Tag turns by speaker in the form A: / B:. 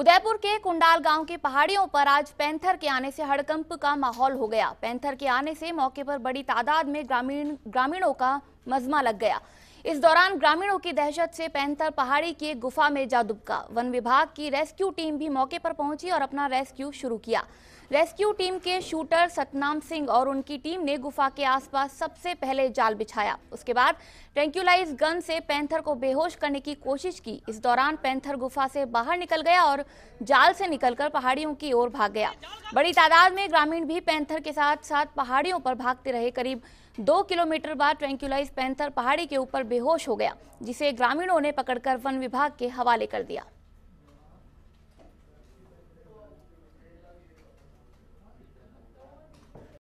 A: उदयपुर के कुंडाल गांव की पहाड़ियों पर आज पैंथर के आने से हड़कंप का माहौल हो गया पैंथर के आने से मौके पर बड़ी तादाद में ग्रामीण ग्रामीणों का मजमा लग गया इस दौरान ग्रामीणों की दहशत से पैंथर पहाड़ी की एक गुफा में जा दुबका वन विभाग की रेस्क्यू टीम भी मौके पर पहुंची और अपना रेस्क्यू शुरू किया रेस्क्यू टीम के शूटर सतनाम सिंह और उनकी टीम ने गुफा के आसपास सबसे पहले जाल बिछाया उसके बाद ट्रेंक्यूलाइज गन से पैंथर को बेहोश करने की कोशिश की इस दौरान पैंथर गुफा से बाहर निकल गया और जाल से निकलकर पहाड़ियों की ओर भाग गया बड़ी तादाद में ग्रामीण भी पैंथर के साथ साथ पहाड़ियों पर भागते रहे करीब दो किलोमीटर बाद ट्रैंक्यूलाइज पैंथर पहाड़ी के ऊपर बेहोश हो गया जिसे ग्रामीणों ने पकड़कर वन विभाग के हवाले कर दिया